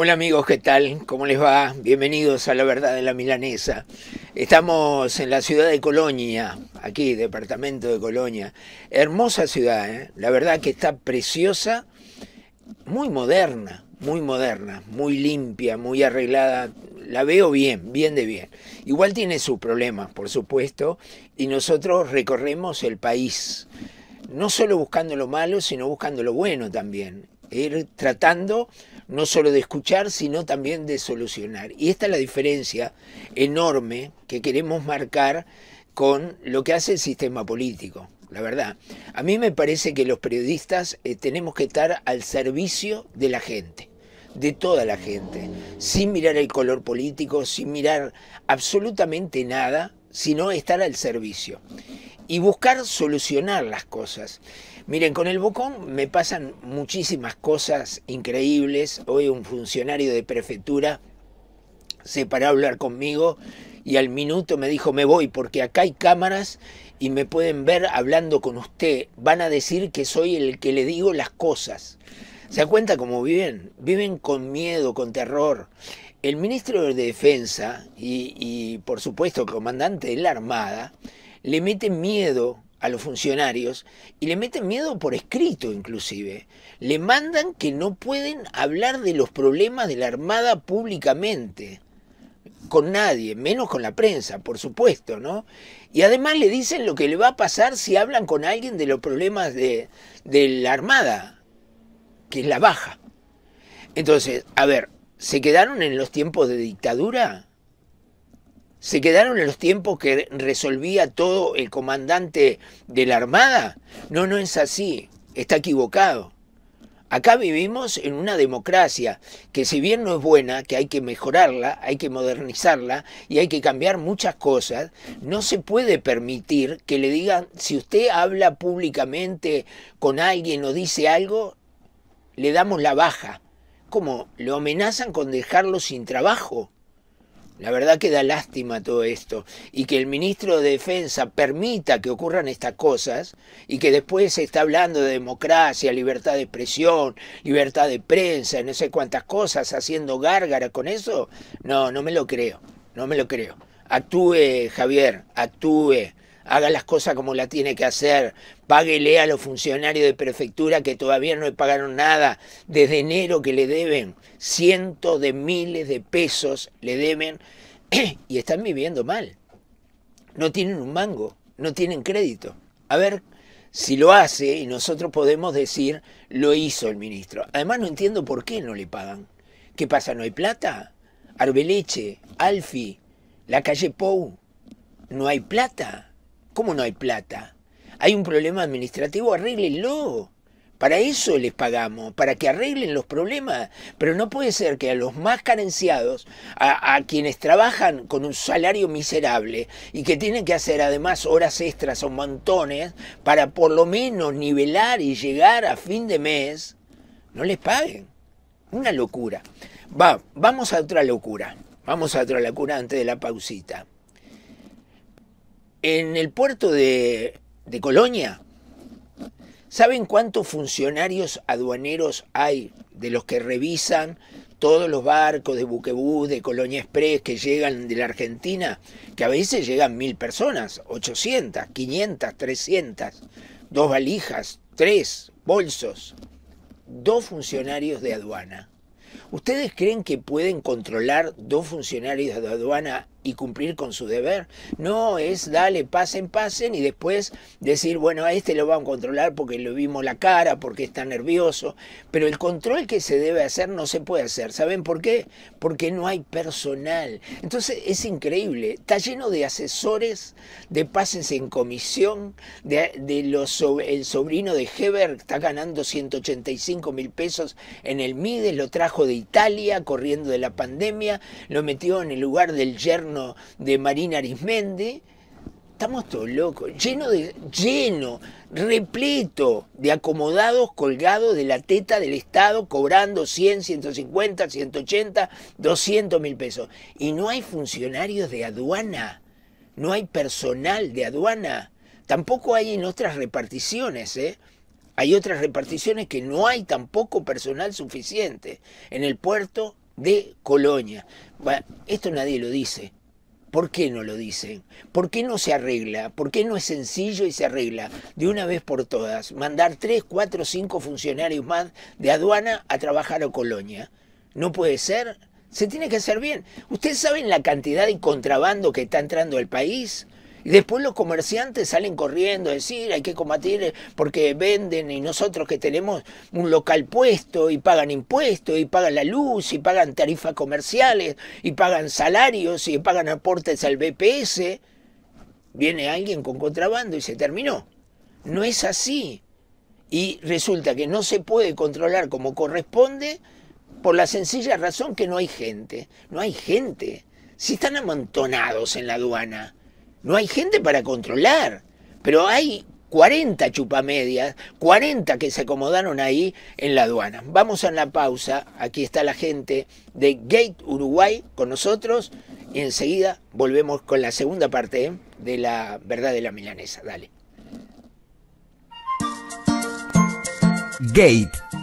Hola amigos, ¿qué tal? ¿Cómo les va? Bienvenidos a La Verdad de la Milanesa. Estamos en la ciudad de Colonia, aquí, departamento de Colonia. Hermosa ciudad, ¿eh? la verdad que está preciosa, muy moderna, muy moderna, muy limpia, muy arreglada. La veo bien, bien de bien. Igual tiene sus problemas, por supuesto, y nosotros recorremos el país, no solo buscando lo malo, sino buscando lo bueno también. Ir tratando no solo de escuchar, sino también de solucionar. Y esta es la diferencia enorme que queremos marcar con lo que hace el sistema político, la verdad. A mí me parece que los periodistas eh, tenemos que estar al servicio de la gente de toda la gente, sin mirar el color político, sin mirar absolutamente nada, sino estar al servicio y buscar solucionar las cosas. Miren, con el Bocón me pasan muchísimas cosas increíbles. Hoy un funcionario de prefectura se paró a hablar conmigo y al minuto me dijo, me voy porque acá hay cámaras y me pueden ver hablando con usted. Van a decir que soy el que le digo las cosas. ¿Se da cuenta cómo viven? Viven con miedo, con terror. El ministro de Defensa y, por supuesto comandante de la Armada le meten miedo a los funcionarios y le meten miedo por escrito inclusive. Le mandan que no pueden hablar de los problemas de la Armada públicamente, con nadie, menos con la prensa, por supuesto, ¿no? Y además le dicen lo que le va a pasar si hablan con alguien de los problemas de la Armada, que es la baja. Entonces, a ver, se quedaron en los tiempos de dictadura, se quedaron en los tiempos que resolvía todo el comandante de la Armada. No, no es así, está equivocado. Acá vivimos en una democracia que si bien no es buena, que hay que mejorarla, hay que modernizarla y hay que cambiar muchas cosas, no se puede permitir que le digan, si usted habla públicamente con alguien o dice algo, le damos la baja como lo amenazan con dejarlo sin trabajo. La verdad que da lástima todo esto y que el ministro de Defensa permita que ocurran estas cosas y que después se está hablando de democracia, libertad de expresión, libertad de prensa, no sé cuántas cosas, haciendo gárgara con eso. No, no me lo creo, no me lo creo. Actúe, Javier, actúe haga las cosas como la tiene que hacer, páguele a los funcionarios de prefectura que todavía no le pagaron nada, desde enero que le deben cientos de miles de pesos, le deben y están viviendo mal. No tienen un mango, no tienen crédito. A ver si lo hace y nosotros podemos decir lo hizo el ministro. Además no entiendo por qué no le pagan. ¿Qué pasa? ¿No hay plata? Arbeleche, Alfi, la calle Pou, no hay plata. ¿Cómo no hay plata? ¿Hay un problema administrativo? Arréglenlo. Para eso les pagamos, para que arreglen los problemas. Pero no puede ser que a los más carenciados, a, quienes trabajan con un salario miserable y que tienen que hacer además horas extras o montones para por lo menos nivelar y llegar a fin de mes, no les paguen. Una locura. Va, vamos a otra locura. Vamos a otra locura antes de la pausita. En el puerto de, de Colonia, ¿saben cuántos funcionarios aduaneros hay de los que revisan todos los barcos de buquebús, de Colonia Express que llegan de la Argentina, que a veces llegan mil personas, 800, 500, 300, dos valijas, tres bolsos, dos funcionarios de aduana. ¿Ustedes creen que pueden controlar dos funcionarios de aduana y cumplir con su deber. No es dale, pasen, pasen y después decir, bueno, a este lo van a controlar porque le vimos la cara, porque está nervioso. Pero el control que se debe hacer no se puede hacer. ¿Saben por qué? Porque no hay personal. Entonces es increíble. Está lleno de asesores, de pases en comisión, de, los, el sobrino de Heber está ganando 185 mil pesos en el Mides, lo trajo de Italia corriendo de la pandemia, lo metió en el lugar del yerno de Marina Arismendi, estamos todos locos, lleno lleno, repleto de acomodados colgados de la teta del Estado cobrando 100, 150, 180, 200 mil pesos. Y no hay funcionarios de aduana, no hay personal de aduana, tampoco hay en otras reparticiones, ¿eh? Hay otras reparticiones que no hay tampoco personal suficiente. En el puerto de Colonia. esto nadie lo dice, ¿Por qué no lo dicen? ¿Por qué no se arregla? ¿Por qué no es sencillo y se arregla de una vez por todas mandar tres, cuatro, cinco funcionarios más de aduana a trabajar a Colonia? ¿No puede ser? Se tiene que hacer bien. ¿Ustedes saben la cantidad de contrabando que está entrando al país? después los comerciantes salen corriendo a decir, hay que combatir eh, porque venden y nosotros que tenemos un local puesto y pagan impuestos y pagan la luz y pagan tarifas comerciales y pagan salarios y pagan aportes al BPS. Viene alguien con contrabando y se terminó. No es así. Y resulta que no se puede controlar como corresponde por la sencilla razón que no hay gente. No hay gente. Si están amontonados en la aduana. No hay gente para controlar, pero hay 40 chupamedias, 40 que se acomodaron ahí en la aduana. Vamos a la pausa, aquí está la gente de Gate Uruguay con nosotros y enseguida volvemos con la segunda parte ¿eh? de la verdad de la milanesa. Dale. Gate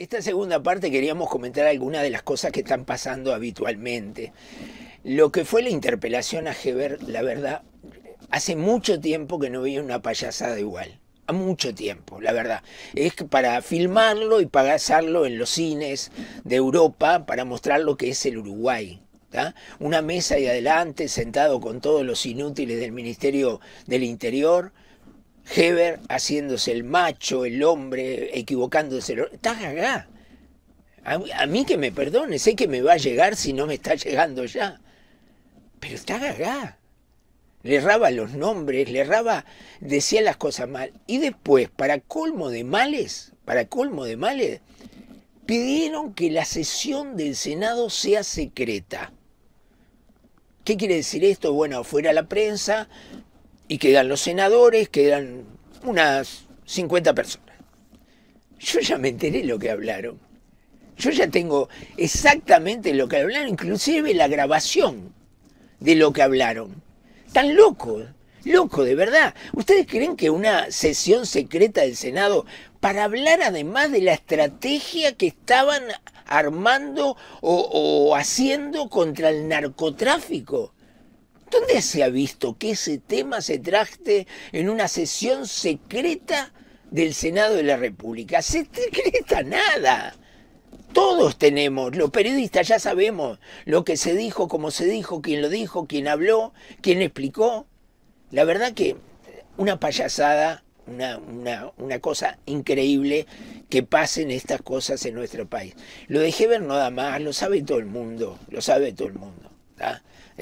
Esta segunda parte queríamos comentar algunas de las cosas que están pasando habitualmente. Lo que fue la interpelación a Heber, la verdad, hace mucho tiempo que no veía una payasada igual. A mucho tiempo, la verdad. Es para filmarlo y pasarlo en los cines de Europa para mostrar lo que es el Uruguay. Una mesa y adelante, sentado con todos los inútiles del Ministerio del Interior, Heber haciéndose el macho, el hombre, equivocándose. El... Estás A, mí que me perdone, sé que me va a llegar si no me está llegando ya. Pero está gagá. Le erraba los nombres, le erraba, decía las cosas mal. Y después, para colmo de males, para colmo de males, pidieron que la sesión del Senado sea secreta. ¿Qué quiere decir esto? Bueno, fuera la prensa, y quedan los senadores, quedan unas 50 personas. Yo ya me enteré lo que hablaron. Yo ya tengo exactamente lo que hablaron, inclusive la grabación de lo que hablaron. Tan locos, loco de verdad. ¿Ustedes creen que una sesión secreta del Senado para hablar además de la estrategia que estaban armando o haciendo contra el narcotráfico? ¿Dónde se ha visto que ese tema se traste en una sesión secreta del Senado de la República? Secreta nada. Todos tenemos, los periodistas ya sabemos lo que se dijo, cómo se dijo, quién lo dijo, quién habló, quién explicó. La verdad que una payasada, una, cosa increíble que pasen estas cosas en nuestro país. Lo dejé ver no más, lo sabe todo el mundo, lo sabe todo el mundo.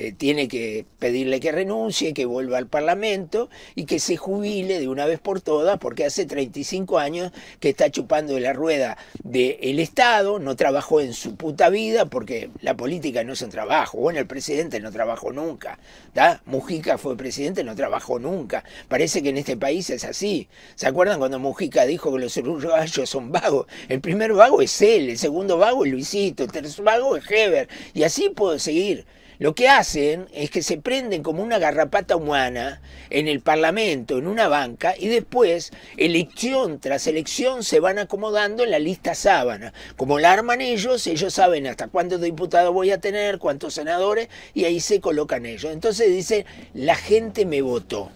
Eh, tiene que pedirle que renuncie, que vuelva al Parlamento y que se jubile de una vez por todas, porque hace 35 años que está chupando la rueda del Estado, no trabajó en su puta vida, porque la política no es un trabajo. Bueno, el presidente no trabajó nunca, ¿da? Mujica fue presidente, no trabajó nunca. Parece que en este país es así. ¿Se acuerdan cuando Mujica dijo que los uruguayos son vagos? El primer vago es él, el segundo vago es Luisito, el tercer vago es Heber, y así puedo seguir. Lo que hacen es que se prenden como una garrapata humana en el Parlamento, en una banca, y después, elección tras elección, se van acomodando en la lista sábana. Como la arman ellos, ellos saben hasta cuántos diputados voy a tener, cuántos senadores, y ahí se colocan ellos. Entonces dicen, la gente me votó.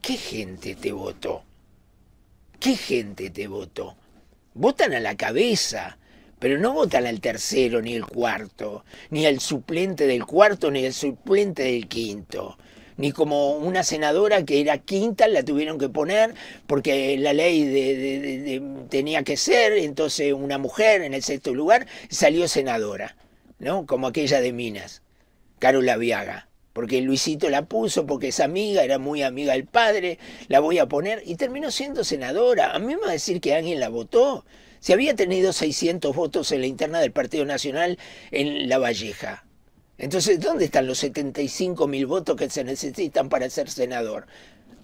¿Qué gente te votó? ¿Qué gente te votó? Votan a la cabeza pero no votan al tercero ni el cuarto, ni al suplente del cuarto ni al suplente del quinto. Ni como una senadora que era quinta, la tuvieron que poner porque la ley de, tenía que ser, entonces una mujer en el sexto lugar salió senadora, ¿no? Como aquella de Minas, Carola Viaga porque Luisito la puso, porque es amiga, era muy amiga del padre, la voy a poner, y terminó siendo senadora. A mí me va a decir que alguien la votó. Se había tenido 600 votos en la interna del Partido Nacional en La Valleja. Entonces, ¿dónde están los 75 mil votos que se necesitan para ser senador?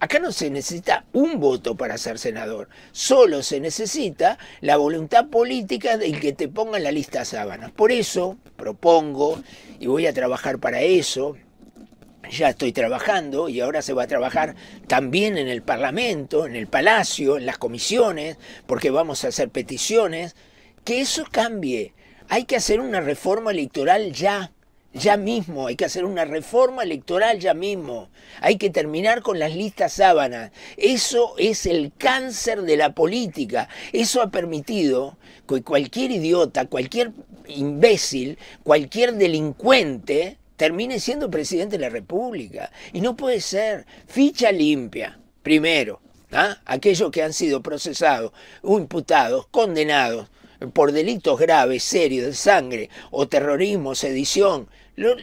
Acá no se necesita un voto para ser senador, solo se necesita la voluntad política del que te pongan en la lista sábanas. Por eso propongo, y voy a trabajar para eso, ya estoy trabajando y ahora se va a trabajar también en el Parlamento, en el Palacio, en las comisiones, porque vamos a hacer peticiones, que eso cambie. Hay que hacer una reforma electoral ya, ya mismo, hay que hacer una reforma electoral ya mismo, hay que terminar con las listas sábanas. Eso es el cáncer de la política, eso ha permitido que cualquier idiota, cualquier imbécil, cualquier delincuente, termine siendo presidente de la República. Y no puede ser. Ficha limpia, primero. ¿ah? Aquellos que han sido procesados o imputados, condenados por delitos graves, serios, de sangre o terrorismo, sedición, lo,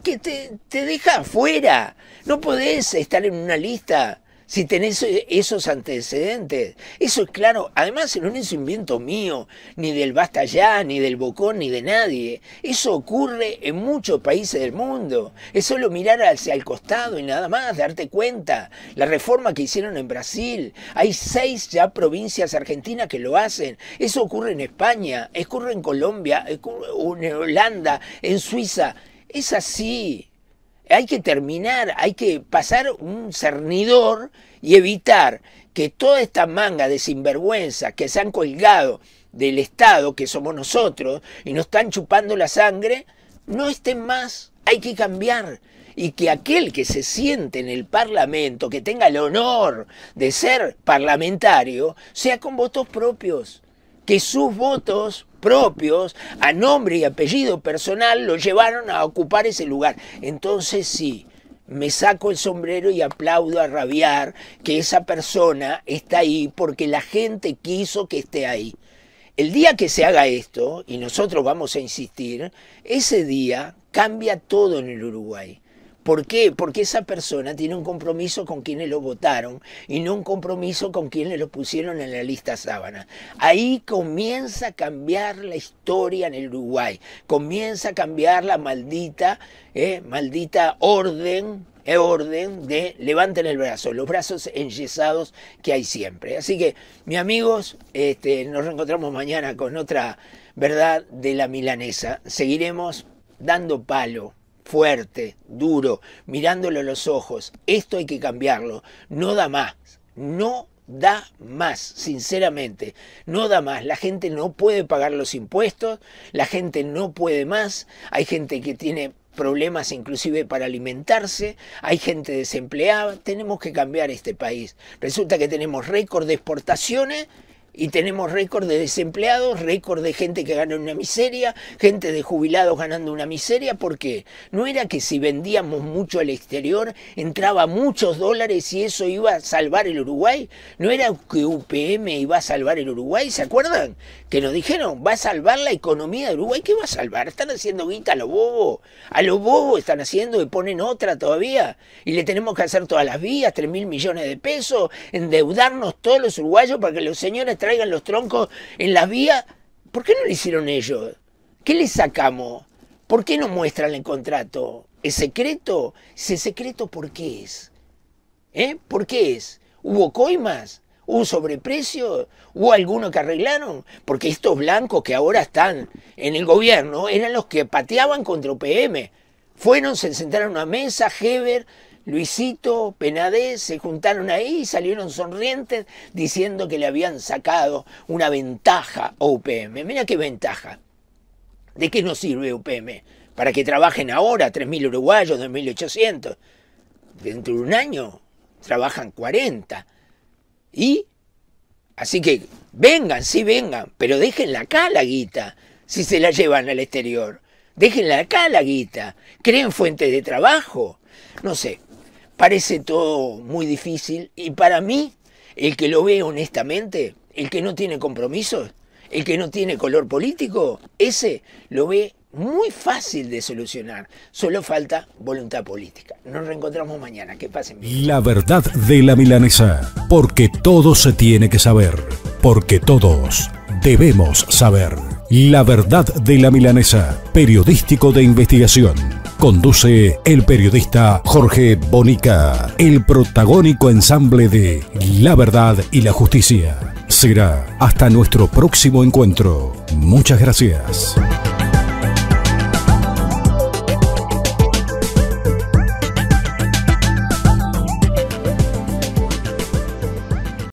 que te, deja fuera. No podés estar en una lista si tenés eh, esos antecedentes, eso es claro. Además, no es un invento mío, ni del Basta Ya, ni del Bocón, ni de nadie. Eso ocurre en muchos países del mundo. Es solo mirar hacia el costado y nada más, darte cuenta. La reforma que hicieron en Brasil, hay seis ya provincias argentinas que lo hacen. Eso ocurre en España, ocurre en Colombia, en Holanda, en Suiza. Es así, hay que terminar, hay que pasar un cernidor y evitar que toda esta manga de sinvergüenza que se han colgado del Estado, que somos nosotros, y nos están chupando la sangre, no estén más. Hay que cambiar. Y que aquel que se siente en el Parlamento, que tenga el honor de ser parlamentario, sea con votos propios que sus votos propios, a nombre y apellido personal, lo llevaron a ocupar ese lugar. Entonces sí, me saco el sombrero y aplaudo a rabiar que esa persona está ahí porque la gente quiso que esté ahí. El día que se haga esto, y nosotros vamos a insistir, ese día cambia todo en el Uruguay. ¿Por qué? Porque esa persona tiene un compromiso con quienes lo votaron y no un compromiso con quienes lo pusieron en la lista sábana. Ahí comienza a cambiar la historia en el Uruguay, comienza a cambiar la maldita, eh, maldita orden eh, orden de levanten el brazo, los brazos enyesados que hay siempre. Así que, mis amigos, este, nos reencontramos mañana con otra verdad de la milanesa. Seguiremos dando palo fuerte, duro, mirándolo a los ojos, esto hay que cambiarlo, no da más, no da más, sinceramente, no da más. La gente no puede pagar los impuestos, la gente no puede más, hay gente que tiene problemas inclusive para alimentarse, hay gente desempleada, tenemos que cambiar este país. Resulta que tenemos récord de exportaciones y tenemos récord de desempleados, récord de gente que gana una miseria, gente de jubilados ganando una miseria, porque no era que si vendíamos mucho al exterior entraba muchos dólares y eso iba a salvar el Uruguay, no era que UPM iba a salvar el Uruguay, ¿se acuerdan? Que nos dijeron, va a salvar la economía de Uruguay, ¿qué va a salvar? Están haciendo guita a los bobos, a los bobos están haciendo y ponen otra todavía, y le tenemos que hacer todas las vías, 3 mil millones de pesos, endeudarnos todos los uruguayos para que los señores traigan los troncos en la vía. ¿por qué no lo hicieron ellos? ¿Qué les sacamos? ¿Por qué no muestran el contrato? ¿Es secreto? es secreto por qué es? ¿Eh? ¿Por qué es? ¿Hubo coimas? ¿Hubo sobreprecio? ¿Hubo alguno que arreglaron? Porque estos blancos que ahora están en el gobierno eran los que pateaban contra UPM. Fueron, se sentaron a una mesa, Heber, Luisito, Penadez, se juntaron ahí y salieron sonrientes diciendo que le habían sacado una ventaja a UPM. Mira qué ventaja. ¿De qué nos sirve UPM? Para que trabajen ahora 3.000 uruguayos, 2.800. Dentro de un año trabajan 40. Y, así que vengan, sí vengan, pero déjenla acá la guita si se la llevan al exterior. Déjenla acá la guita. Creen fuentes de trabajo. No sé, Parece todo muy difícil y para mí, el que lo ve honestamente, el que no tiene compromisos, el que no tiene color político, ese lo ve muy fácil de solucionar. Solo falta voluntad política. Nos reencontramos mañana. Que pasen bien. La verdad de la milanesa. Porque todo se tiene que saber. Porque todos debemos saber. La verdad de la milanesa. Periodístico de investigación. Conduce el periodista Jorge Bonica, el protagónico ensamble de La Verdad y la Justicia. Será hasta nuestro próximo encuentro. Muchas gracias.